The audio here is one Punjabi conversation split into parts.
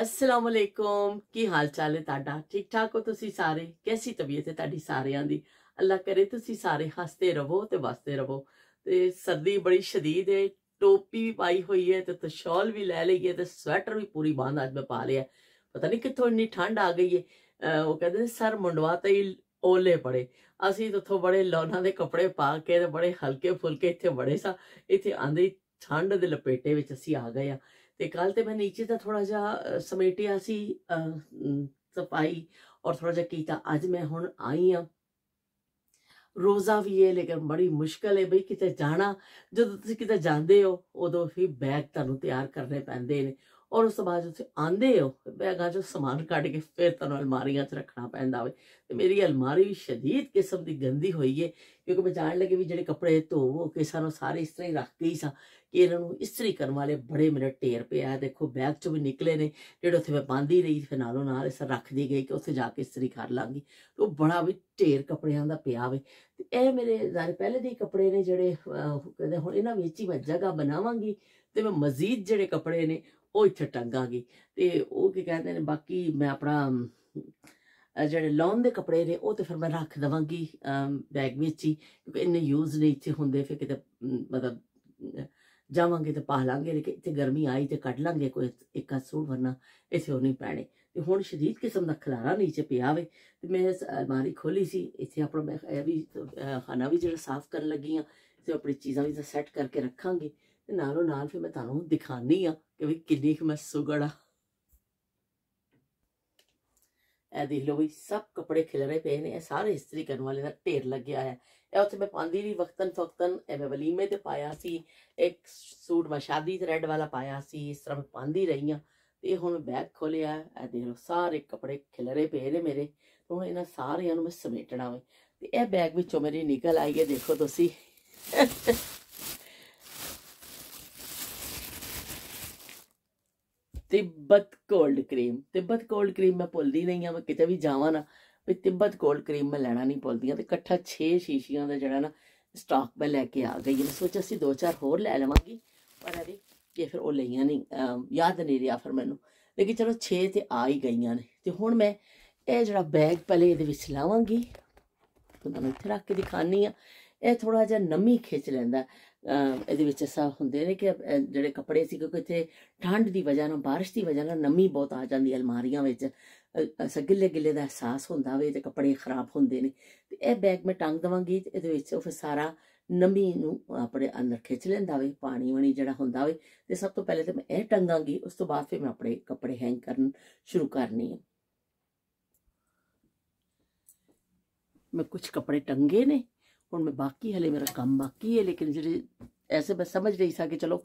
ਅਸਲਾਮ ਅਲੈਕੁਮ ਕੀ ਹਾਲ ਚਾਲ ਹੈ ਤੁਹਾਡਾ ਠੀਕ ਠਾਕ ਹੋ ਤੁਸੀਂ ਸਾਰੇ ਕੈਸੀ ਤਬੀਅਤ ਹੈ ਤੁਹਾਡੀ ਸਾਰਿਆਂ ਦੀ ਅੱਲਾ ਕਰੇ ਤੁਸੀਂ ਸਾਰੇ ਹੱਸਦੇ ਰਹੋ ਤੇ ਵਸਦੇ ਰਹੋ ਤੇ ਸਰਦੀ ਬੜੀ شدید ਹੈ ਟੋਪੀ ਵੀ ਪਾਈ ਹੋਈ ਹੈ ਤੇ ਤਸ਼ਾਲ ਵੀ ਲੈ ਲਈ ਹੈ ਤੇ ਸਵੈਟਰ ਵੀ ਪੂਰੀ ਬਾਂਧ ਅੱਜ ਮੈਂ ਪਾ ਲਿਆ ਪਤਾ ਨਹੀਂ ਕਿੱਥੋਂ ਇੰਨੀ ਠੰਡ ਆ ਗਈ ਹੈ ਉਹ ਕਹਿੰਦੇ ਸਰ ਮੁੰਡਵਾ ਤੇ ਓਲੇ ਪੜੇ ਅਸੀਂ ਤਥੋਂ ਬੜੇ ਲੋਨਾਂ ਦੇ ਕੱਪੜੇ ਪਾ ਕੇ ਤੇ ਬੜੇ ਹਲਕੇ ਫੁਲਕੇ ਇੱਥੇ ਬੜੇ ਸਾ ਇੱਥੇ ਆਂਦੇ ਠੰਡ ਦੇ ਲਪੇਟੇ ਵਿੱਚ ਅਸੀਂ ਆ ਗਏ ਆ ਤੇ ਕੱਲ ਤੇ ਮੈਂ ਨੀਚੇ ਦਾ ਥੋੜਾ ਜਿਹਾ ਸਮੇਟਿਆ ਸੀ ਸਫਾਈ ਔਰ ਥੋੜਾ ਜਿਹਾ ਕੀਤਾ ਅੱਜ ਮੈਂ ਹੁਣ ਆਈ ਆ ਰੋਜ਼ਾ ਵੀ ਹੈ ਲੇਕਿਨ ਬੜੀ ਮੁਸ਼ਕਲ ਹੈ ਬਈ ਕਿਤੇ ਜਾਣਾ ਜਦੋਂ ਤੁਸੀਂ ਕਿਤੇ ਜਾਂਦੇ ਹੋ ਉਦੋਂ ਹੀ ਬੈਗ ਤੁਹਾਨੂੰ ਤਿਆਰ ਕਰਨੇ ਪੈਂਦੇ ਨੇ ਔਰ ਉਸ ਤੋਂ ਬਾਅਦ ਤੁਸੀਂ ਆਂਦੇ ਹੋ ਬੈਗਾਂ 'ਚੋਂ ਸਮਾਨ ਕੱਢ ਕੇ ਫਿਰ ਤੁਹਾਨੂੰ ਅਲਮਾਰੀਆਂ 'ਚ ਰੱਖਣਾ ਪੈਂਦਾ ਵੇ ਤੇ ਮੇਰੀ ਅਲਮਾਰੀ ਵੀ ਸ਼ਦੀਦ ਕਿਸਮ ਦੀ ਗੰਦੀ ਹੋਈ ਏ ਕਿਉਂਕਿ ਮੈਂ ਜਾਣ ਲੱਗੇ ਵੀ ਜਿਹੜੇ ਕੱਪੜੇ ਧੋਵੋ ਕਿਸਾਨੋਂ ਸਾਰੇ ਇਸ ਤਰ੍ਹਾਂ ਹੀ ਰੱਖ ਗਈ ਸਾਂ ਕਿ ਇਹਨਾਂ ਨੂੰ ਇਸਤਰੀ ਕਰਨ ਵਾਲੇ ਬੜੇ ਮੇਰੇ ਢੇਰ ਪਿਆ ਦੇਖੋ ਬੈਗ ਚੋਂ ਵੀ ਨਿਕਲੇ ਨੇ ਜਿਹੜੇ ਉੱਥੇ ਮੈਂ ਪਾਉਂਦੀ ਰਹੀ ਫਿਰ ਨਾਲੋਂ ਨਾਲ ਇਸ ਰੱਖਦੀ ਗਈ ਕਿ ਉੱਥੇ ਜਾ ਕੇ ਇਸਤਰੀ ਕਰ ਲਾਂਗੀ ਉਹ ਬੜਾ ਵੀ ਢੇਰ ਕੱਪੜਿਆਂ ਦਾ ਪਿਆ ਵੇ ਤੇ ਇਹ ਮੇਰੇ ਜ਼ਾਰੇ ਪਹਿਲੇ ਦੇ ਕੱਪੜੇ ਨੇ ਜਿਹੜੇ ਕਹਿੰਦੇ ਹੁਣ ਇਹਨਾਂ ਵਿੱਚ ਹੀ ਮੈਂ ਜਗ੍ਹਾ ਬਣਾਵਾਂਗੀ ਤੇ ਮੈਂ ਮਜ਼ੀਦ ਜਿਹੜੇ ਕੱਪੜੇ ਨੇ ਉਹ ਇੱਥੇ ਟੰਗਾਂਗੀ ਤੇ ਉਹ ਕੀ ਕਹਿੰਦੇ ਨੇ ਬਾਕੀ ਮੈਂ ਆਪਣਾ ਜਿਹੜੇ ਲੌਨ ਦੇ ਕੱਪੜੇ ਨੇ ਉਹ ਤੇ ਫਿਰ ਮੈਂ ਰੱਖ ਦਵਾਂਗੀ ਬੈਗ ਵਿੱਚ ਹੀ ਕਿਉਂਕਿ ਇੰਨੇ ਯੂਜ਼ ਨਹੀਂ ਇੱਥੇ ਹੁੰਦੇ ਫਿਰ ਕਿਤੇ ਮਤਲਬ ਜਾਵਾਂਗੇ ਤੇ ਪਾ ਲਾਂਗੇ ਲੇਕਿਨ ਇੱਥੇ ਗਰਮੀ ਆਈ ਤੇ ਕੱਢ ਲਾਂਗੇ ਕੋਈ ਇੱਕ ਹੱਥ ਸੂਟ ਵਰਨਾ ਇਥੇ ਹੋਣੀ ਨਹੀਂ ਪੈਣੇ ਤੇ ਹੁਣ ਸ਼ਦੀਦ ਕਿਸਮ ਦਾ ਖਲਾਰਾ ਨੀਚੇ ਪਿਆ ਵੇ ਤੇ ਮੈਂ ਇਸ ਅਲਮਾਰੀ ਖੋਲੀ ਸੀ ਇੱਥੇ ਆਪਣਾ ਮੈਂ ਇਹ ਵੀ ਖਾਣਾ ਵੀ ਜਿਹੜਾ ਸਾਫ਼ ਕਰਨ ਲੱਗੀ ਆ ਤੇ ਆਪਣੀ ਚੀਜ਼ਾਂ ਵੀ ਸੈੱਟ ਕਰਕੇ ਰੱਖਾਂਗੇ ਤੇ ਨਾਲੋਂ ਨਾਲ ਫਿਰ ਮੈਂ ਤੁਹਾਨੂੰ ਦਿਖਾਣੀ ਆ ਕਿ ਵੀ ਕਿੰਨੀ ਕਿ ਮੈਂ ਸੁਗੜਾ ਇਹ ਦੇਖ ਲਓ ਵੀ ਸਭ ਕਪੜੇ ਖਿਲਰੇ ਪਏ ਨੇ ਇਹ ਸਾਰੇ ਇਸਤਰੀ ਕਰਨ ਵਾਲੇ ਦਾ ਢੇਰ ਲੱਗਿਆ ਹੈ ਇਹ ਉੱਥੇ ਮੈਂ ਪਾਉਂਦੀ ਵੀ ਵਕਤਨ ਫਕਤਨ ਇਹ ਮੈਂ ਵਲੀਮੇ ਤੇ ਪਾਇਆ ਸੀ ਇੱਕ ਸੂਟ ਮੈਂ ਸ਼ਾਦੀ ਤੇ ਰੈੱਡ ਵਾਲਾ ਪਾਇਆ ਸੀ ਇਸ ਤਰ੍ਹਾਂ ਮੈਂ ਪਾਉਂਦੀ ਰਹੀ ਆ ਤੇ ਹੁਣ ਬੈਗ ਖੋਲਿਆ ਇਹ ਦੇਖ ਲਓ ਸਾਰੇ ਕਪੜੇ ਖਿਲਰੇ ਪਏ ਨੇ ਮੇਰੇ ਹੁਣ ਇਹਨਾਂ ਸਾਰਿਆਂ ਨੂੰ ਮੈਂ ਸਮੇਟਣਾ ਵੇ ਤੇ ਇਹ ਬੈਗ ਵਿੱਚੋਂ ਮੇਰੀ ਨਿਕਲ ਆਈ ਹੈ ਦੇਖੋ ਤੁਸੀਂ Tibet cold cream Tibet cold cream ਮੈਂ ਭੁੱਲਦੀ ਨਹੀਂ ਆ ਮੈਂ ਕਿਤੇ ਵੀ ਜਾਵਾਂ ਨਾ ਵੀ ਤਿੱਬਤ ਕੋਲਡ ਕਰੀਮ ਮੈਂ ਲੈਣਾ ਨਹੀਂ ਭੁੱਲਦੀ ਆ ਤੇ ਇਕੱਠਾ 6 ਸ਼ੀਸ਼ੀਆਂ ਦਾ ਜਿਹੜਾ ਨਾ ਸਟਾਕ ਮੈਂ ਲੈ ਕੇ ਆ ਗਈ ਮੈਂ ਸੋਚਿਆ ਸੀ ਦੋ ਚਾਰ ਹੋਰ ਲੈ ਲਵਾਂਗੀ ਪਰ ਅਰੇ ਇਹ ਫਿਰ ਉਹ ਲਈਆਂ ਨਹੀਂ ਯਾਦ ਨਹੀਂ ਰਿਹਾ ਫਿਰ ਮੈਨੂੰ ਲੇਕਿਨ ਚਲੋ 6 ਤੇ ਆ ਹੀ ਗਈਆਂ ਨੇ ਤੇ ਹੁਣ ਮੈਂ ਇਹ ਜਿਹੜਾ ਬੈਗ ਪਹਿਲੇ ਇਹਦੇ ਵਿੱਚ ਲਾਵਾਂਗੀ ਤੁਹਾਨੂੰ ਇੱਥੇ ਰੱਖ ਕੇ ਦਿਖਾਣੀ ਆ ਇਹ ਥੋੜਾ ਜਿਹਾ ਨਮੀ ਖਿੱਚ ਲੈਂਦਾ ਇਹਦੇ ਵਿੱਚ ਐਸਾ ਹੁੰਦੇ ਨੇ ਕਿ ਜਿਹੜੇ ਕੱਪੜੇ ਸੀ ਕਿਉਂਕਿ ਇੱਥੇ ਠੰਡ ਦੀ ਵਜ੍ਹਾ ਨਾਲ بارش ਦੀ ਵਜ੍ਹਾ ਨਾਲ ਨਮੀ ਬਹੁਤ ਆ ਜਾਂਦੀ ਅਲਮਾਰੀਆਂ ਵਿੱਚ ਗਿੱਲੇ ਗਿੱਲੇ ਦਾ ਅਹਿਸਾਸ ਹੁੰਦਾ ਵੇ ਤੇ ਕੱਪੜੇ ਖਰਾਬ ਹੁੰਦੇ ਨੇ ਤੇ ਇਹ ਬੈਗ ਮੈਂ ਟੰਗ ਦਵਾਂਗੀ ਇਹਦੇ ਵਿੱਚ ਉਹ ਸਾਰਾ ਨਮੀ ਨੂੰ ਆਪਣੇ ਅੰਦਰ ਖਿੱਚ ਲੈਂਦਾ ਵੇ ਪਾਣੀ ਵਣੀ ਜਿਹੜਾ ਹੁੰਦਾ ਵੇ ਤੇ ਸਭ ਤੋਂ ਪਹਿਲੇ ਤੇ ਮੈਂ ਇਹ ਟੰਗਾਂਗੀ ਉਸ ਤੋਂ ਬਾਅਦ ਫਿਰ ਮੈਂ ਆਪਣੇ ਕੱਪੜੇ ਹੈਂਗ ਕਰਨ ਸ਼ੁਰੂ ਕਰਨੀ ਹੈ ਮੈਂ ਕੁਝ ਕੱਪੜੇ ਟੰਗੇ ਨੇ ਹੁਣ ਮੈਂ ਬਾਕੀ ਹਲੇ ਮੇਰਾ ਕੰਮ ਬਾਕੀ ਹੈ ਲੇਕਿਨ ਜਿਹੜੇ ਐਸੇ ਮੈਂ ਸਮਝ ਨਹੀਂ ਸਕਿਆ ਕਿ ਚਲੋ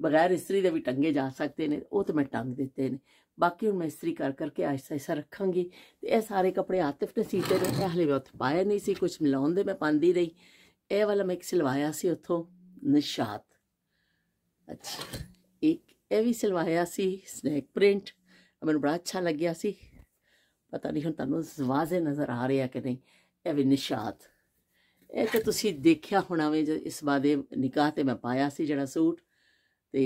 ਬਗੈਰ ਇਸਤਰੀ ਦੇ ਵੀ ਟੰਗੇ ਜਾ ਸਕਦੇ ਨੇ ਉਹ ਤਾਂ ਮੈਂ ਟੰਗ ਦਿੱਤੇ ਨੇ ਬਾਕੀ ਹੁਣ ਮੈਂ ਇਸਤਰੀ ਕਰ ਕਰਕੇ ਆਇਸਾ ਇਸਾ ਰੱਖਾਂਗੀ ਤੇ ਇਹ ਸਾਰੇ ਕੱਪੜੇ ਆਤਿਫ ਨੇ ਸੀਤੇ ਦੇ ਇਹ ਹਲੇ ਵੀ ਉੱਥੇ ਪਾਇਆ ਨਹੀਂ ਸੀ ਕੁਝ ਮਿਲਾਉਣ ਦੇ ਮੈਂ ਪਾਉਂਦੀ ਰਹੀ ਇਹ ਵਾਲਾ ਮੈਂ ਇੱਕ ਸਿਲਵਾਇਆ ਸੀ ਉੱਥੋਂ ਨਿਸ਼ਾਤ ਅੱਛਾ ਇੱਕ ਇਹ ਵੀ ਸਿਲਵਾਇਆ ਸੀ ਸਨੈਕ ਪ੍ਰਿੰਟ ਮੈਨੂੰ ਬੜਾ ਅੱਛਾ ਲੱਗਿਆ ਸੀ ਪਤਾ ਨਹੀਂ ਹੁਣ ਤੁਹਾਨੂੰ ਵਾਜ਼ੇ ਨਜ਼ਰ ਆ ਰਿਹਾ ਕਿ ਨਹੀਂ ਇਹ ਵੀ ਨਿਸ਼ਾਤ ਇਹ ਤੇ ਤੁਸੀਂ ਦੇਖਿਆ ਹੋਣਾ ਵੇ ਇਸ ਬਾਦੇ ਨਿਕਾਹ ਤੇ ਮੈਂ ਪਾਇਆ ਸੀ ਜਿਹੜਾ ਸੂਟ ਤੇ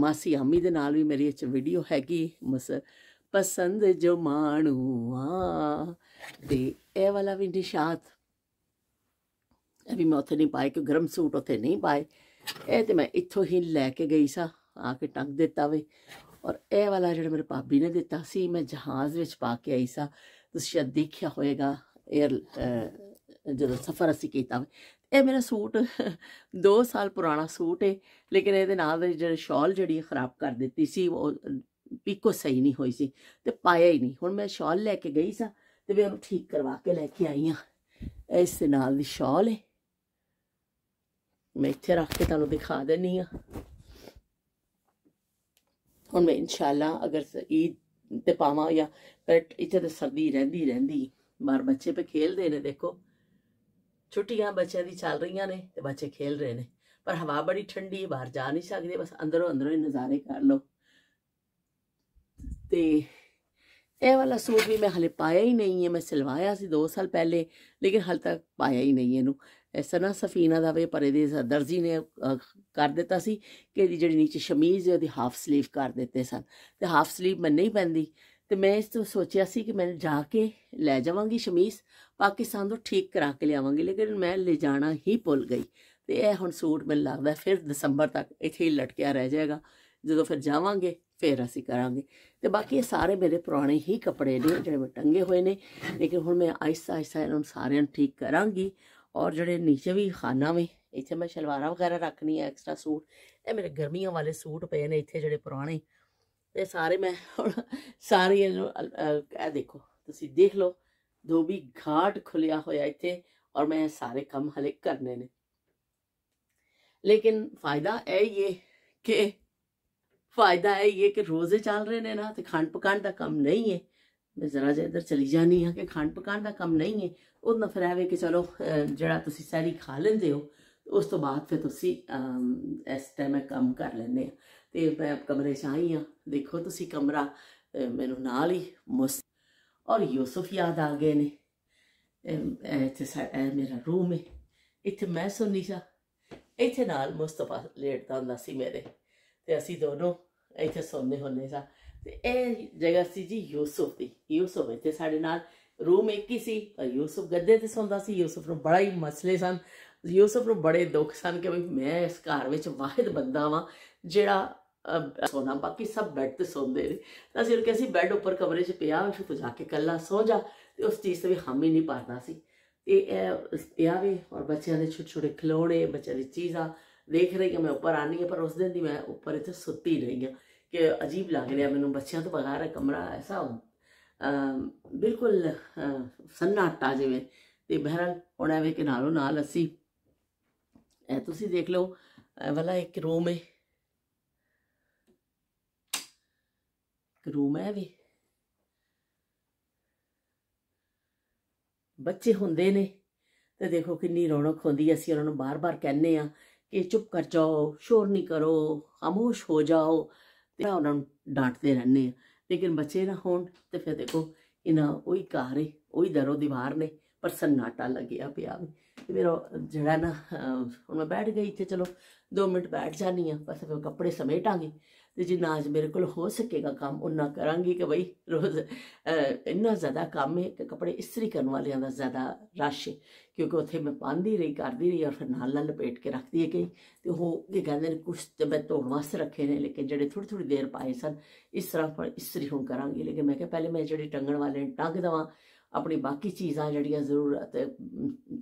ਮਾਸੀ ਆਮੀ ਦੇ ਨਾਲ ਵੀ ਮੇਰੀ ਇਹ ਚ ਵੀਡੀਓ ਹੈਗੀ ਮਸ ਪਸੰਦ ਜੋ ਮਾਣੂ ਆ ਤੇ ਇਹ ਵਾਲਾ ਵੀ ਨਿਸ਼ਾਤ ਇਹ ਵੀ ਮੈਂ ਉੱਥੇ ਨਹੀਂ ਪਾਇਆ ਕਿ ਗਰਮ ਸੂਟ ਉੱਥੇ ਨਹੀਂ ਪਾਏ ਇਹ ਤੇ ਮੈਂ ਇੱਥੋਂ ਹੀ ਲੈ ਕੇ ਗਈ ਸਾ ਆ ਕੇ ਟੰਗ ਦਿੱਤਾ ਵੇ ਔਰ ਇਹ ਵਾਲਾ ਜਿਹੜਾ ਮੇਰੇ ਭਾਬੀ ਨੇ ਦਿੱਤਾ ਸੀ ਮੈਂ ਜਹਾਜ਼ ਵਿੱਚ ਪਾ ਕੇ ਆਈ ਸਾ ਤੁਸੀਂ ਸ਼ਾਇਦ ਦੇਖਿਆ ਹੋਵੇਗਾ 에ਅਰ ਜਦੋਂ ਸਫ਼ਰ ਅਸੀਂ ਕੀਤਾ ਇਹ ਮੇਰਾ ਸੂਟ 2 ਸਾਲ ਪੁਰਾਣਾ ਸੂਟ ਹੈ ਲੇਕਿਨ ਇਹਦੇ ਨਾਲ ਦੇ ਜਿਹੜੇ ਸ਼ਾਲ ਜਿਹੜੀ ਖਰਾਬ ਕਰ ਦਿੱਤੀ ਸੀ ਉਹ ਪੀਕੋ ਸਹੀ ਨਹੀਂ ਹੋਈ ਸੀ ਤੇ ਪਾਇਆ ਹੀ ਨਹੀਂ ਹੁਣ ਮੈਂ ਸ਼ਾਲ ਲੈ ਕੇ ਗਈ ਸਾਂ ਤੇ ਵੀ ਉਹਨੂੰ ਠੀਕ ਕਰਵਾ ਕੇ ਲੈ ਕੇ ਆਈ ਆ ਇਸ ਦੇ ਨਾਲ ਦੀ ਸ਼ਾਲ ਹੈ ਮੈਂ ਇੱਥੇ ਰੱਖ ਕੇ ਤੁਹਾਨੂੰ ਦਿਖਾ ਦੇਣੀ ਆ ਹੁਣ ਮੈਂ ਇਨਸ਼ਾਅੱਲਾ ਅਗਰ ਈਦ ਤੇ ਪਾਵਾਂ ਜਾਂ ਇੱਥੇ ਤੇ ਸਰਦੀ ਰਹਿੰਦੀ ਰਹਿੰਦੀ ਬਾਰ ਬੱਚੇ ਪੇ ਖੇਲਦੇ ਨੇ ਦੇਖੋ ਛੁੱਟੀਆਂ ਬੱਚਿਆਂ ਦੀ ਚੱਲ ਰਹੀਆਂ ਨੇ ਤੇ ਬੱਚੇ ਖੇਲ ਰਹੇ ਨੇ ਪਰ ਹਵਾ ਬੜੀ ਠੰਡੀ ਬਾਹਰ ਜਾ ਨਹੀਂ ਸਕਦੇ ਬਸ ਅੰਦਰੋਂ ਅੰਦਰੋਂ ਹੀ ਨਜ਼ਾਰੇ ਕਰ ਲਓ ਤੇ ਇਹ ਵਾਲਾ ਸੂਟ ਵੀ ਮੈਂ ਹਲੇ ਪਾਇਆ ਹੀ ਨਹੀਂ ਹੈ ਮੈਂ ਸਿਲਵਾਇਆ ਸੀ 2 ਸਾਲ ਪਹਿਲੇ ਲੇਕਿਨ ਹਲ ਤੱਕ ਪਾਇਆ ਹੀ ਨਹੀਂ ਇਹਨੂੰ ਇਸ ਤਰ੍ਹਾਂ ਸਫੀਨਾ ਦਾ ਵੇ ਪਰੇ ਦੇ ਦਰਜੀ ਨੇ ਕਰ ਦਿੱਤਾ ਸੀ ਕਿ ਜਿਹੜੀ ਨੀਚੇ ਸ਼ਮੀਜ਼ ਹੈ ਉਹਦੀ ਹਾਫ ਸਲੀਵ ਕਰ ਦਿੱਤੇ ਸਨ ਤੇ ਹਾਫ ਸਲੀਵ ਮੈਂ ਨਹੀਂ ਪੈਂਦੀ ਤੇ ਮੈਂ ਇਸ ਤੋਂ ਸੋਚਿਆ ਸੀ ਕਿ ਮੈਂ ਜਾ ਕੇ ਲੈ ਜਾਵਾਂਗੀ ਸ਼ਮੀਸ ਪਾਕਿਸਤਾਨ ਤੋਂ ਠੀਕ ਕਰਾ ਕੇ ਲਿਆਵਾਂਗੀ ਲੇਕਿਨ ਮੈਂ ਲੈ ਜਾਣਾ ਹੀ ਭੁੱਲ ਗਈ ਤੇ ਇਹ ਹੁਣ ਸੂਟ ਮੈਨੂੰ ਲੱਗਦਾ ਫਿਰ ਦਸੰਬਰ ਤੱਕ ਇੱਥੇ ਹੀ ਲਟਕਿਆ ਰਹਿ ਜਾਏਗਾ ਜਦੋਂ ਫਿਰ ਜਾਵਾਂਗੇ ਫਿਰ ਅਸੀਂ ਕਰਾਂਗੇ ਤੇ ਬਾਕੀ ਇਹ ਸਾਰੇ ਮੇਰੇ ਪੁਰਾਣੇ ਹੀ ਕੱਪੜੇ ਨੇ ਜਿਹੜੇ ਮੈਂ ਟੰਗੇ ਹੋਏ ਨੇ ਲੇਕਿਨ ਹੁਣ ਮੈਂ ਆਇਸਾ ਆਇਸਾ ਇਹਨਾਂ ਸਾਰਿਆਂ ਨੂੰ ਠੀਕ ਕਰਾਂਗੀ ਔਰ ਜਿਹੜੇ ਨੀਚੇ ਵੀ ਖਾਨਾ ਵੇ ਇੱਥੇ ਮੈਂ ਸ਼ਲਵਾਰਾਂ ਵਗੈਰਾ ਰੱਖਣੀ ਐ ਐਕਸਟਰਾ ਸੂਟ ਇਹ ਮੇਰੇ ਗਰਮੀਆਂ ਵਾਲੇ ਸੂਟ ਪਏ ਨੇ ਇੱਥੇ ਜਿਹੜੇ ਪੁਰਾਣੇ ਇਹ ਸਾਰੇ ਮੈਂ ਹੁਣ ਸਾਰੀ ਇਹ ਦੇਖੋ ਤੁਸੀਂ ਦੇਖ ਲਓ ਧੋਬੀ ਘਾਟ ਖੁੱਲਿਆ ਹੋਇਆ ਇੱਥੇ ਔਰ ਮੈਂ ਸਾਰੇ ਕੰਮ ਹਲੇ ਕਰਨੇ ਨੇ ਲੇਕਿਨ ਫਾਇਦਾ ਹੈ ਇਹ ਕਿ ਫਾਇਦਾ ਹੈ ਇਹ ਕਿ ਰੋਜ਼ੇ ਚੱਲ ਰਹੇ ਨੇ ਨਾ ਤੇ ਖਾਣ ਪਕਾਣ ਦਾ ਕੰਮ ਨਹੀਂ ਹੈ ਮੈਂ ਜ਼ਰਾ ਜੇ ਇੱਧਰ ਚਲੀ ਜਾਨੀ ਆ ਕਿ ਖਾਣ ਪਕਾਣ ਦਾ ਕੰਮ ਨਹੀਂ ਹੈ ਉਹ ਨਫਰ ਆਵੇ ਕਿ ਚਲੋ ਜਿਹੜਾ ਤੁਸੀਂ ਸਾਰੀ ਖਾ ਲੈਂਦੇ ਹੋ ਉਸ ਤੋਂ ਬਾਅਦ ਫਿਰ ਤੁਸੀਂ ਇਸ ਟਾਈਮ ਕੰਮ ਕਰ ਲੈਂਦੇ ਆ ਤੇ ਮੈਂ ਕਮਰੇ 'ਚ ਆਈ ਆ ਦੇਖੋ ਤੁਸੀਂ ਕਮਰਾ ਮੈਨੂੰ ਨਾਲ ਹੀ ਮੁਸ ਔਰ ਯੂਸਫ ਯਾਦ ਆ ਗਏ ਨੇ ਇੱਥੇ ਇਹ ਮੇਰਾ ਰੂਮ ਹੈ ਇੱਥੇ ਮੈਂ ਸੁਣੀ ਸਾ ਇੱਥੇ ਨਾਲ ਮੁਸਤਫਾ ਲੇਟਦਾ ਹੁੰਦਾ ਸੀ ਮੇਰੇ ਤੇ ਅਸੀਂ ਦੋਨੋਂ ਇੱਥੇ ਸੌਂਦੇ ਹੁੰਦੇ ਸੀ ਤੇ ਇਹ ਜਗ੍ਹਾ ਸੀ ਜੀ ਯੂਸਫ ਦੀ ਯੂਸਫ ਇੱਥੇ ਸਾਡੇ ਨਾਲ ਰੂਮ ਇੱਕ ਹੀ ਸੀ ਪਰ ਯੂਸਫ ਗੱਦੇ ਤੇ ਸੌਂਦਾ ਸੀ ਯੂਸਫ ਨੂੰ ਬੜਾ ਹੀ ਮਸਲੇ ਸਨ ਯੂਸਫ ਨੂੰ ਬੜੇ ਦੁੱਖ ਸਨ ਕਿ ਮੈਂ ਇਸ ਘਰ ਵਿੱਚ ਵਾਹਿਦ ਬੰਦਾ ਵਾਂ ਜਿਹੜਾ ਸੋਣਾ ਬਾਕੀ ਸਭ ਬੈੱਡ ਤੇ ਸੌਂਦੇ ਨੇ ਅਸੀਂ ਉਹ ਕਹਿੰਦੇ ਬੈੱਡ ਉੱਪਰ ਕਮਰੇ 'ਚ ਪਿਆ ਉਸ ਨੂੰ ਜਾ ਕੇ ਕੱਲਾ ਸੌ ਜਾ ਤੇ ਉਸ ਚੀਜ਼ ਤੇ ਵੀ ਹਾਮੀ ਨਹੀਂ ਪਾਰਦਾ ਸੀ ਤੇ ਇਹ ਪਿਆ ਵੀ ਔਰ ਬੱਚਿਆਂ ਦੇ ਛੋਟੇ ਛੋਟੇ ਖਿਡੌਣੇ ਬੱਚਿਆਂ ਦੀ ਚੀਜ਼ਾਂ ਦੇਖ ਰਹੀ ਕਿ ਮੈਂ ਉੱਪਰ ਆਣੀ ਹੈ ਪਰ ਉਸ ਦਿਨ ਦੀ ਮੈਂ ਉੱਪਰ ਇੱਥੇ ਸੁੱਤੀ ਰਹੀ ਹਾਂ ਕਿ ਅਜੀਬ ਲੱਗ ਰਿਹਾ ਮੈਨੂੰ ਬੱਚਿਆਂ ਤੋਂ ਬਗਾਰ ਕਮਰਾ ਐਸਾ ਬਿਲਕੁਲ ਸੰਨਾਟਾ ਜਿਵੇਂ ਤੇ ਬਹਿਰਲ ਹੁਣ ਐਵੇਂ ਕਿ ਨਾਲੋਂ ਨਾਲ ਅਸੀਂ ਇਹ ਤੁਸੀਂ ਦੇਖ ਲਓ ਵਾਲਾ ਇੱਕ ਰੂਮ ਹੈ ਹੈ ਵੀ ਬੱਚੇ ਹੁੰਦੇ ਨੇ ਤੇ ਦੇਖੋ ਕਿੰਨੀ ਰੌਣਕ ਹੁੰਦੀ ਐ ਅਸੀਂ ਉਹਨਾਂ ਨੂੰ ਬਾਰ-ਬਾਰ ਕਹਿੰਨੇ ਆ ਕਿ ਚੁੱਪ ਕਰ ਜਾਓ ਸ਼ੋਰ ਨਹੀਂ ਕਰੋ ਖਾਮੋਸ਼ ਹੋ ਜਾਓ ਤੇ ਉਹਨਾਂ ਨੂੰ ਡਾਂਟਦੇ ਰਹਿੰਨੇ ਆ ਲੇਕਿਨ ਬੱਚੇ ਨਾ ਹੋਣ ਤੇ ਫਿਰ ਦੇਖੋ ਇਹਨਾਂ ਉਹੀ ਘਾਰੇ ਉਹੀ ਦਰੋ ਦੀਵਾਰ ਨੇ ਪਰ ਸੰਨਾਟਾ ਲੱਗਿਆ ਪਿਆ ਵੀ ਤੇ ਮੇਰਾ ਜਿਹੜਾ ਨਾ ਹੁਣ ਮੈਂ ਬੈਠ ਗਈ ਇੱਥੇ ਚਲੋ 2 ਮਿੰਟ ਬੈਠ ਜਾਨੀ ਆ ਬਸ ਫਿਰ ਕੱਪੜੇ ਸਮੇਟਾਂਗੇ ਤੇ ਜਿੰਨਾ ਅੱਜ ਮੇਰੇ ਕੋਲ ਹੋ ਸਕੇਗਾ ਕੰਮ ਉਹਨਾਂ ਕਰਾਂਗੀ ਕਿ ਭਈ ਰੋਜ਼ ਇੰਨਾ ਜ਼ਿਆਦਾ ਕੰਮ ਹੈ ਕਿ ਕਪੜੇ ਇਸਤਰੀ ਕਰਨ ਵਾਲਿਆਂ ਦਾ ਜ਼ਿਆਦਾ ਰਾਸ਼ੇ ਕਿਉਂਕਿ ਉੱਥੇ ਮੈਂ ਪਾਉਂਦੀ ਰਹੀ ਕਰਦੀ ਰਹੀ ਔਰ ਫਿਰ ਨਾਲ ਨਾਲ ਲਪੇਟ ਕੇ ਰੱਖਦੀ ਹੈ ਕਿ ਤੇ ਉਹ ਇਹ ਕਹਿੰਦੇ ਨੇ ਕੁਝ ਤੇ ਮੈਂ ਧੋਣ ਵਾਸਤੇ ਰੱਖੇ ਨੇ ਲੇਕਿਨ ਜਿਹੜੇ ਥੋੜੀ ਥੋੜੀ ਦੇਰ ਪਾਏ ਸਨ ਇਸ ਤਰ੍ਹਾਂ ਪਰ ਇਸਤਰੀ ਹੁਣ ਕਰਾਂਗੀ ਲੇਕਿਨ ਮੈਂ ਕਿਹਾ ਪਹਿਲੇ ਮੈਂ ਜਿਹੜੇ ਟੰਗਣ ਵਾਲੇ ਟੰਗ ਦਵਾਂ ਆਪਣੀ ਬਾਕੀ ਚੀਜ਼ਾਂ ਜਿਹੜੀਆਂ ਜ਼ਰੂਰਤ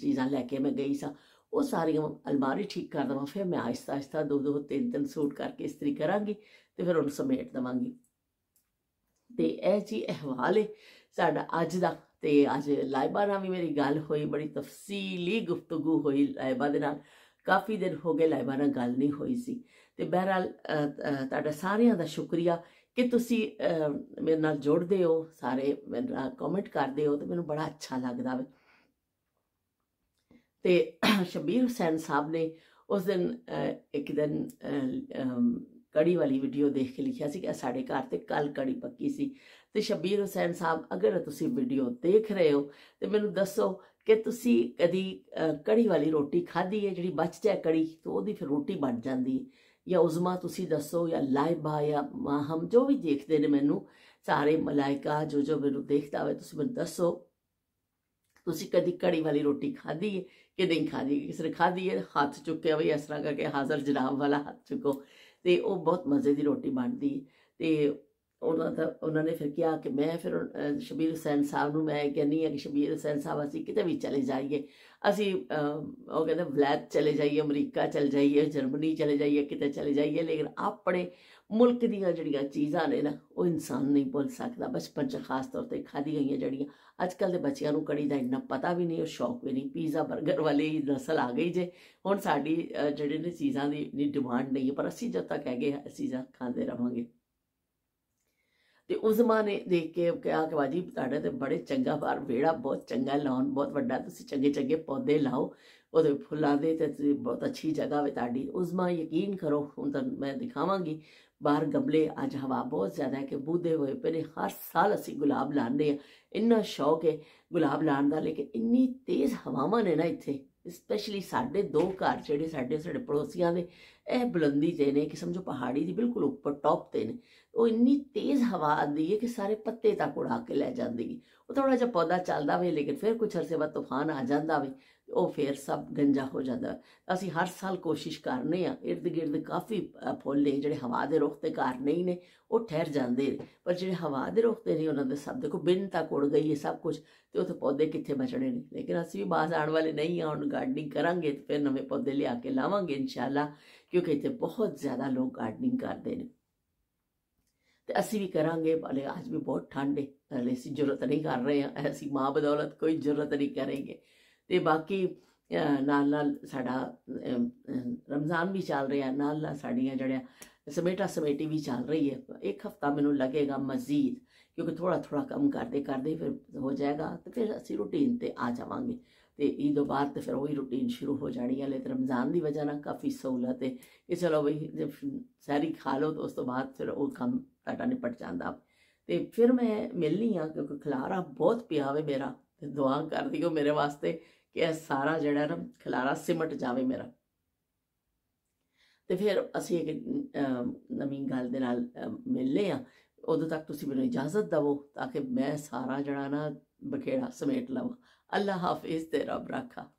ਚੀਜ਼ਾਂ ਲੈ ਕੇ ਮੈਂ ਗਈ ਸਾਂ ਉਹ ਸਾਰੀਆਂ ਅਲਮਾਰੀ ਠੀਕ ਕਰ ਦਵਾਂ ਫਿਰ ਮੈਂ ਆਇਸਤਾ ਆਇਸਤਾ ਦੋ ਦੋ ਤਿੰਨ ਤਿੰਨ ਸੂਟ ਕਰਕੇ ਇਸਤਰੀ ਕਰਾਂਗੀ ਤੇ ਫਿਰ ਉਹਨੂੰ ਸਮੇਟ ਦਵਾਂਗੀ ਤੇ ਇਹ ਜੀ ਅਹਿਵਾਲ ਹੈ ਸਾਡਾ ਅੱਜ ਦਾ ਤੇ ਅੱਜ ਲਾਇਬਾ ਨਾਲ ਵੀ ਮੇਰੀ ਗੱਲ ਹੋਈ ਬੜੀ ਤਫਸੀਲੀ ਗੁਫ਼ਤਗੂ ਹੋਈ ਲਾਇਬਾ ਦੇ ਨਾਲ ਕਾਫੀ ਦਿਨ ਹੋ ਗਏ ਲਾਇਬਾ ਨਾਲ ਗੱਲ ਨਹੀਂ ਹੋਈ ਸੀ ਤੇ ਬਹਰਾਲ ਤੁਹਾਡਾ ਸਾਰਿਆਂ ਦਾ ਸ਼ੁਕਰੀਆ ਕਿ ਤੁਸੀਂ ਮੇਰੇ ਨਾਲ ਜੁੜਦੇ ਹੋ ਸਾਰੇ ਮੇਰੇ ਕਮੈਂਟ ਕਰਦੇ ਹੋ ਤੇ ਮੈਨੂੰ ਬੜਾ ਅੱਛਾ ਲੱਗਦਾ ਵੇ ਤੇ ਸ਼ਬੀਰ ਹੁਸੈਨ ਸਾਹਿਬ ਨੇ ਉਸ ਦਿਨ ਇੱਕ ਦਿਨ ਕੜੀ ਵਾਲੀ ਵੀਡੀਓ ਦੇਖ ਕੇ ਲਿਖਿਆ ਸੀ ਕਿ ਸਾਡੇ ਘਰ ਤੇ ਕੱਲ ਕੜੀ ਪੱਕੀ ਸੀ ਤੇ ਸ਼ਬੀਰ ਹੁਸੈਨ ਸਾਹਿਬ ਅਗਰ ਤੁਸੀਂ ਵੀਡੀਓ ਦੇਖ ਰਹੇ ਹੋ ਤੇ ਮੈਨੂੰ ਦੱਸੋ ਕਿ ਤੁਸੀਂ ਕਦੀ ਕੜੀ ਵਾਲੀ ਰੋਟੀ ਖਾਧੀ ਹੈ ਜਿਹੜੀ ਬਚ ਜਾਏ ਕੜੀ ਤੇ ਉਹਦੀ ਫਿਰ ਰੋਟੀ ਬਣ ਜਾਂਦੀ ਜਾਂ ਉਜ਼ਮਾ ਤੁਸੀਂ ਦੱਸੋ ਜਾਂ ਲਾਇਬਾ ਜਾਂ ਮਾਹਮ ਜੋ ਵੀ ਦੇਖਦੇ ਨੇ ਮੈਨੂੰ ਸਾਰੇ ਮਲਾਇਕਾ ਜੋ ਜੋ ਮੈਨੂੰ ਦੇਖਦਾ ਹੋਵੇ ਤੁਸੀਂ ਮੈਨੂੰ ਦੱਸੋ ਤੁਸੀਂ ਕਦੀ ਕੜੀ ਵਾਲੀ ਰੋਟੀ ਖਾਧੀ ਹੈ ਕਿ ਨਹੀਂ ਖਾਦੀ ਕਿਸ ਨੇ ਖਾਦੀ ਹੈ ਹੱਥ ਚੁੱਕਿਆ ਵੀ ਇਸ ਤਰ੍ਹਾਂ ਕਰਕੇ ਹਾਜ਼ਰ ਜਨਾਬ ਵਾਲਾ ਹੱਥ ਚੁੱਕੋ ਤੇ ਉਹ ਬਹੁਤ ਮਜ਼ੇ ਦੀ ਰੋਟੀ ਬਣਦੀ ਤੇ ਉਹਨਾਂ ਦਾ ਉਹਨਾਂ ਨੇ ਫਿਰ ਕਿਹਾ ਕਿ ਮੈਂ ਫਿਰ ਸ਼ਬੀਰ ਹਸੈਨ ਸਾਹਿਬ ਨੂੰ ਮੈਂ ਕਹਿੰਨੀ ਆ ਕਿ ਸ਼ਬੀਰ ਹਸੈਨ ਸਾਹਿਬ ਅਸੀਂ ਕਿਤੇ ਵੀ ਚਲੇ ਜਾਈਏ ਅਸੀਂ ਉਹ ਕਹਿੰਦੇ ਵਲੈਤ ਚਲੇ ਜਾਈਏ ਅਮਰੀਕਾ ਚਲੇ ਜਾਈਏ ਜਰਮਨੀ ਚਲੇ ਜਾਈਏ ਕਿਤੇ ਚਲੇ ਜਾਈਏ ਲੇਕਿਨ ਆਪਣੇ ਮੁਲਕ ਦੀਆਂ ਜਿਹੜੀਆਂ ਚੀਜ਼ਾਂ ਨੇ ਨਾ ਉਹ ਇਨਸਾਨ ਨਹੀਂ ਭੁੱਲ ਸਕਦਾ ਬਚਪਨ 'ਚ ਖਾਸ ਤੌਰ ਤੇ ਖਾਦੀ ਗਈਆਂ ਜਿਹੜੀਆਂ ਅੱਜ ਕੱਲ ਦੇ ਬੱਚਿਆਂ ਨੂੰ ਕੜੀ ਦਾ ਇੰਨਾ ਪਤਾ ਵੀ ਨਹੀਂ ਉਹ ਸ਼ੌਕ ਵੀ ਨਹੀਂ ਪੀਜ਼ਾ 버ਗਰ ਵਾਲੀ ਨਸਲ ਆ ਗਈ ਜੇ ਹੁਣ ਸਾਡੀ ਜਿਹੜੇ ਨੇ ਚੀਜ਼ਾਂ ਦੀ ਡਿਮਾਂਡ ਨਹੀਂ ਪਰ ਅਸੀਂ ਜਦ ਤੱਕ ਹੈਗੇ ਅਸੀਂ ਜਾਂ ਖਾਂਦੇ ਰਵਾਂਗੇ ਤੇ ਉਸ ਨੇ ਦੇਖ ਕੇ ਕਿਹਾ ਕਿ ਬਾਜੀ ਤੁਹਾਡੇ ਤੇ ਬੜੇ ਚੰਗਾ ਬਾਰ ਵੇੜਾ ਬਹੁਤ ਚੰਗਾ ਲਾਉਣ ਬਹੁਤ ਵੱਡਾ ਤੁਸੀਂ ਚੰਗੇ ਚੰਗੇ ਪੌਦੇ ਲਾਓ ਉਹਦੇ ਫੁੱਲਾਂ ਦੇ ਤੇ ਤੁਸੀਂ ਬਹੁਤ ਅੱਛੀ ਜਗ੍ਹਾ ਵੇ ਤੁਹਾਡੀ ਉਸਮਾ ਯਕੀਨ ਕਰੋ ਹੁਣ ਤਾਂ ਮੈਂ ਦਿਖਾਵਾਂਗੀ ਬਾਹਰ ਗਮਲੇ ਅੱਜ ਹਵਾ ਬਹੁਤ ਜ਼ਿਆਦਾ ਹੈ ਕਿ ਬੂਦੇ ਹੋਏ ਪਏ ਨੇ ਹਰ ਸਾਲ ਅਸੀਂ ਗੁਲਾਬ ਲਾਉਂਦੇ ਆ ਇੰਨਾ ਸ਼ੌਕ ਹੈ ਗੁਲਾਬ ਲਾਉਣ ਦਾ ਲੇਕਿਨ ਇੰਨੀ ਤੇਜ਼ ਹਵਾਵਾਂ ਨੇ ਨਾ ਇੱਥੇ ਸਪੈਸ਼ਲੀ ਸਾਡੇ ਦੋ ਘਰ ਜਿਹੜੇ ਸਾਡੇ ਸਾਡੇ ਪੜੋਸੀਆਂ ਦੇ ਇਹ ਬੁਲੰਦੀ ਤੇ ਨੇ ਕਿ ਸਮਝੋ ਪਹਾੜੀ ਦੀ ਬਿਲਕੁਲ ਉੱਪਰ ਟੌਪ ਤੇ ਨੇ ਉਹ ਇੰਨੀ ਤੇਜ਼ ਹਵਾ ਆਉਂਦੀ ਹੈ ਕਿ ਸਾਰੇ ਪੱਤੇ ਤੱਕ ਉਡਾ ਕੇ ਲੈ ਜਾਂਦੀ ਹੈ ਉਹ ਥੋੜਾ ਜਿਹਾ ਪੌਦਾ ਚੱਲਦਾ ਵੇ ਲੇਕਿਨ ਫਿਰ ਕੁਝ ਅਰਸੇ ਬਾਅਦ ਤੂਫਾਨ ਆ ਜਾਂਦਾ ਵੇ ਉਹ ਫਿਰ ਸਭ ਗੰਜਾ ਹੋ ਜਾਂਦਾ ਅਸੀਂ ਹਰ ਸਾਲ ਕੋਸ਼ਿਸ਼ ਕਰਨੇ ਆ ird gird ਕਾਫੀ ਫੁੱਲ ਨੇ ਜਿਹੜੇ ਹਵਾ ਦੇ ਰੁਖ ਤੇ ਘਰ ਨਹੀਂ ਨੇ ਉਹ ਠਹਿਰ ਜਾਂਦੇ ਪਰ ਜਿਹੜੇ ਹਵਾ ਦੇ ਰੁਖ ਤੇ ਨੇ ਉਹਨਾਂ ਦੇ ਸਭ ਦੇਖੋ ਬਿੰਨ ਤੱਕ ਉੜ ਗਈ ਹੈ ਸਭ ਕੁਝ ਤੇ ਉਥੇ ਪੌਦੇ ਕਿੱਥੇ ਬਚਣੇ ਨੇ ਲੇਕਿਨ ਅਸੀਂ ਵੀ ਬਾਸ ਆਉਣ ਵਾਲੇ ਨਹੀਂ ਆਉਣ ਗਾਰਡਨਿੰਗ ਕਰਾਂਗੇ ਤੇ ਫਿਰ ਨਵੇਂ ਪੌਦੇ ਲਿਆ ਕੇ ਲਾਵਾਂਗੇ ਇਨਸ਼ਾਅੱਲਾ ਕਿਉਂਕਿ ਇੱਥੇ ਬਹੁਤ ਜ਼ਿਆਦਾ ਲੋਕ ਗਾਰਡਨਿੰਗ ਕਰਦੇ ਨੇ ਤੇ ਅਸੀਂ ਵੀ ਕਰਾਂਗੇ ਬਲੇ ਅੱਜ ਵੀ ਬਹੁਤ ਠੰਡ ਹੈ ਭਲੇ ਅਸੀਂ ਜ਼ਰੂਰਤ ਨਹੀਂ ਕਰ ਰਹੇ ਹਾਂ ਅਸੀਂ ਮਾਂ ਬਦੌਲਤ ਕੋਈ ਜ਼ਰੂਰਤ ਨਹੀਂ ਕਰਾਂਗੇ ਤੇ ਬਾਕੀ ਨਾਲ ਨਾਲ ਸਾਡਾ ਰਮਜ਼ਾਨ ਵੀ ਚੱਲ ਰਿਹਾ ਨਾਲ ਨਾਲ ਸਾਡੀਆਂ ਜੜਿਆ ਸਮੇਟਾ ਸਮੇਟੀ ਵੀ ਚੱਲ ਰਹੀ ਹੈ ਇੱਕ ਹਫਤਾ ਮੈਨੂੰ ਲੱਗੇਗਾ ਮਜ਼ੀਦ ਕਿਉਂਕਿ ਥੋੜਾ ਥੋੜਾ ਕੰਮ ਕਰਦੇ ਕਰਦੇ ਫਿਰ ਹੋ ਜਾਏਗਾ ਤੇ ਫਿਰ ਅਸੀਂ ਰੁਟੀਨ ਤੇ ਆ ਜਾਵਾਂਗੇ ਤੇ ਇਹ ਤੋਂ ਬਾਅਦ ਤੇ ਫਿਰ ਉਹੀ ਰੁਟੀਨ ਸ਼ੁਰੂ ਹੋ ਜਾਣੀ ਹੈ ਲੈ ਤੇ ਰਮਜ਼ਾਨ ਦੀ ਵਜ੍ਹਾ ਨਾਲ ਕਾਫੀ ਸਹੂਲਤ ਹੈ ਕਿ ਚਲੋ ਬਈ ਸਾਰੀ ਖਾ ਲਓ ਤੇ ਉਸ ਤੋਂ ਬਾਅਦ ਫਿਰ ਉਹ ਕੰਮ ਸਾਡਾ ਨਿਪਟ ਜਾਂਦਾ ਤੇ ਫਿਰ ਮੈਂ ਮਿਲਨੀ ਆ ਕਿਉਂਕਿ ਖਲਾਰਾ ਬਹੁਤ ਪਿਆ ਮੇਰਾ ਤੇ ਦੁਆ ਕਰਦੀ ਦਿਓ ਮੇਰੇ ਵਾਸਤੇ ਕਿ ਇਹ ਸਾਰਾ ਜਿਹੜਾ ਨਾ ਖਲਾਰਾ ਸਿਮਟ ਜਾਵੇ ਮੇਰਾ ਤੇ ਫਿਰ ਅਸੀਂ ਇੱਕ ਨਵੀਂ ਗੱਲ ਦੇ ਨਾਲ ਮਿਲਨੇ ਆ ਉਦੋਂ ਤੱਕ ਤੁਸੀਂ ਮੈਨੂੰ ਇਜਾਜ਼ਤ ਦਿਵੋ ਤਾਂ ਕਿ ਮੈਂ ਸਾਰਾ ਜਿਹੜਾ ਨਾ ਬਖੇੜਾ ਸਮੇਟ ਲਵਾਂ ਅੱਲਾ ਹਾਫਿਜ਼ ਤੇ ਰੱਬ ਰਾਖਾ